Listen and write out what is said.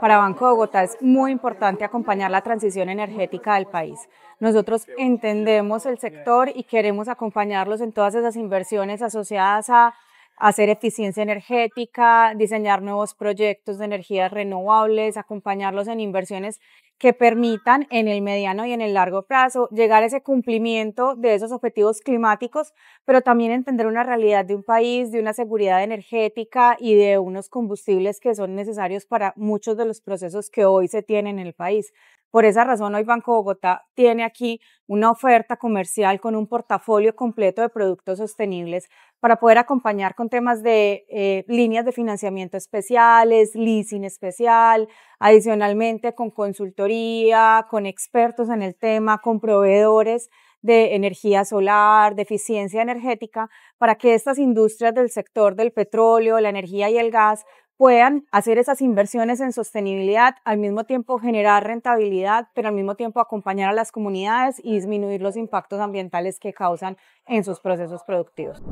Para Banco de Bogotá es muy importante acompañar la transición energética del país. Nosotros entendemos el sector y queremos acompañarlos en todas esas inversiones asociadas a hacer eficiencia energética, diseñar nuevos proyectos de energías renovables, acompañarlos en inversiones que permitan en el mediano y en el largo plazo llegar a ese cumplimiento de esos objetivos climáticos, pero también entender una realidad de un país, de una seguridad energética y de unos combustibles que son necesarios para muchos de los procesos que hoy se tienen en el país. Por esa razón, hoy Banco Bogotá tiene aquí una oferta comercial con un portafolio completo de productos sostenibles para poder acompañar con temas de eh, líneas de financiamiento especiales, leasing especial, adicionalmente con consultoría, con expertos en el tema, con proveedores de energía solar, de eficiencia energética, para que estas industrias del sector del petróleo, la energía y el gas puedan hacer esas inversiones en sostenibilidad, al mismo tiempo generar rentabilidad, pero al mismo tiempo acompañar a las comunidades y disminuir los impactos ambientales que causan en sus procesos productivos.